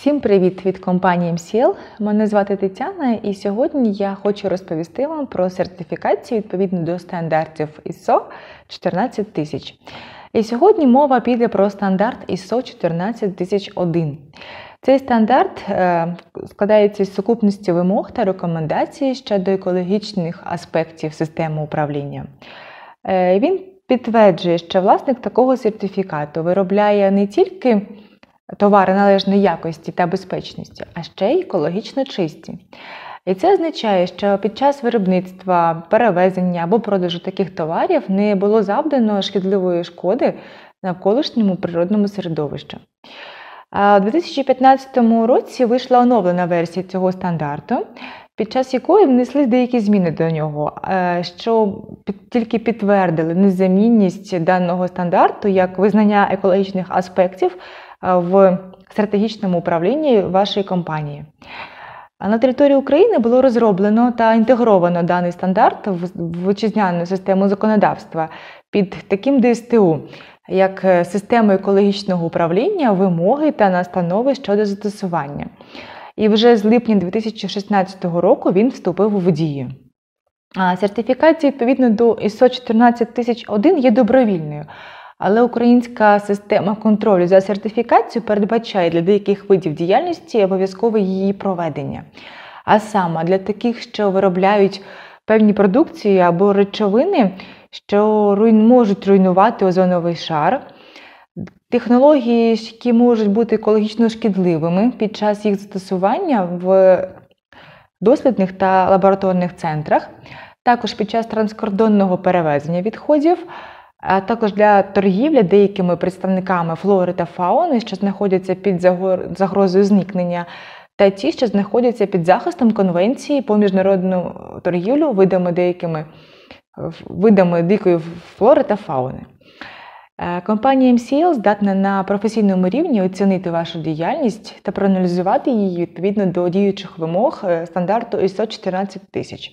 Всім привіт від компанії MCL. Мене звати Тетяна, і сьогодні я хочу розповісти вам про сертифікацію відповідно до стандартів ISO 14000. І сьогодні мова піде про стандарт ISO 14001. Цей стандарт е, складається з сукупності вимог та рекомендацій щодо екологічних аспектів системи управління. Е, він підтверджує, що власник такого сертифікату виробляє не тільки товари належної якості та безпечності, а ще й екологічно чисті. І це означає, що під час виробництва, перевезення або продажу таких товарів не було завдано шкідливої шкоди навколишньому природному середовищу. У 2015 році вийшла оновлена версія цього стандарту, під час якої внесли деякі зміни до нього, е, що тільки підтвердили незамінність даного стандарту як визнання екологічних аспектів в стратегічному управлінні вашої компанії. На території України було розроблено та інтегровано даний стандарт в вітчизняну систему законодавства під таким ДСТУ, як е, систему екологічного управління, вимоги та настанови щодо застосування. І вже з липня 2016 року він вступив в дію. Сертифікація відповідно до ISO 14001 є добровільною. Але українська система контролю за сертифікацією передбачає для деяких видів діяльності обов'язкове її проведення. А саме для таких, що виробляють певні продукції або речовини, що руйн, можуть руйнувати озоновий шар, технології, які можуть бути екологічно шкідливими під час їх застосування в дослідних та лабораторних центрах, також під час транскордонного перевезення відходів а також для торгівлі деякими представниками флори та фауни, що знаходяться під загрозою зникнення, та ті, що знаходяться під захистом конвенції по міжнародну торгівлю видами деякими видами дикої флори та фауни. Е, компанія MCL здатна на професійному рівні оцінити вашу діяльність та проаналізувати її відповідно до діючих вимог е, стандарту ISO 14000.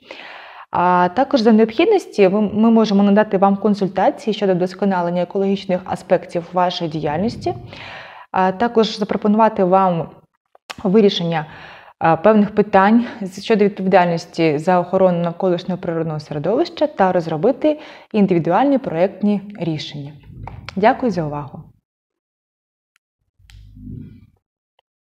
А також за необхідності ми можемо надати вам консультації щодо досконалення екологічних аспектів вашої діяльності, а також запропонувати вам вирішення певних питань щодо відповідальності за охорону навколишнього природного середовища та розробити індивідуальні проєктні рішення. Дякую за увагу!